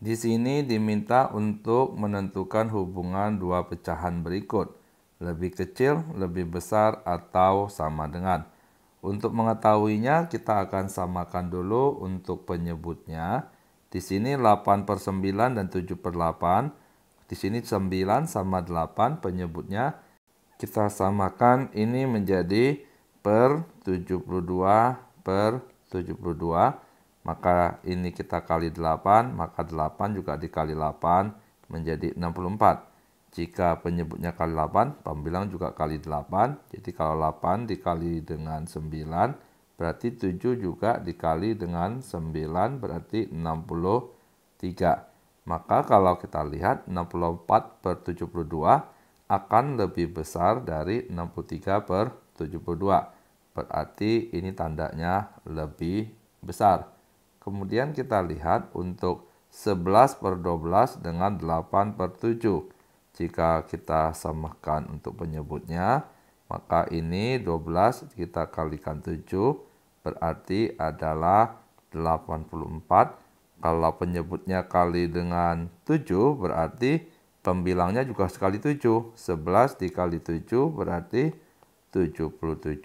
Di sini diminta untuk menentukan hubungan dua pecahan berikut, lebih kecil, lebih besar, atau sama dengan. Untuk mengetahuinya, kita akan samakan dulu untuk penyebutnya. Di sini 8 per 9 dan 7 per 8. Di sini 9 sama 8 penyebutnya. Kita samakan ini menjadi per 72 per 72 maka ini kita kali 8, maka 8 juga dikali 8 menjadi 64. Jika penyebutnya kali 8, pembilang juga kali 8. Jadi kalau 8 dikali dengan 9, berarti 7 juga dikali dengan 9, berarti 63. Maka kalau kita lihat 64 per 72 akan lebih besar dari 63 per 72. Berarti ini tandanya lebih besar. Kemudian kita lihat untuk 11 per 12 dengan 8 per 7. Jika kita samakan untuk penyebutnya, maka ini 12 kita kalikan 7 berarti adalah 84. Kalau penyebutnya kali dengan 7 berarti pembilangnya juga sekali 7. 11 dikali 7 berarti 77.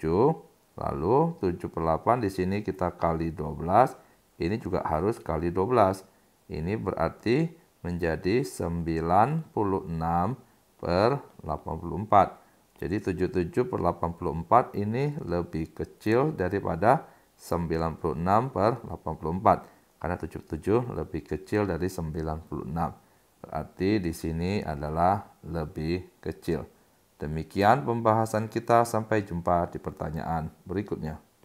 Lalu 78 di sini kita kali 12 ini juga harus kali 12. Ini berarti menjadi 96 per 84. Jadi 77 per 84 ini lebih kecil daripada 96 per 84. Karena 77 lebih kecil dari 96. Berarti di sini adalah lebih kecil. Demikian pembahasan kita, sampai jumpa di pertanyaan berikutnya.